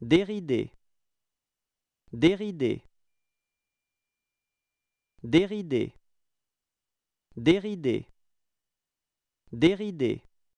Dérider. Dérider. Dérider. Dérider. Déridé.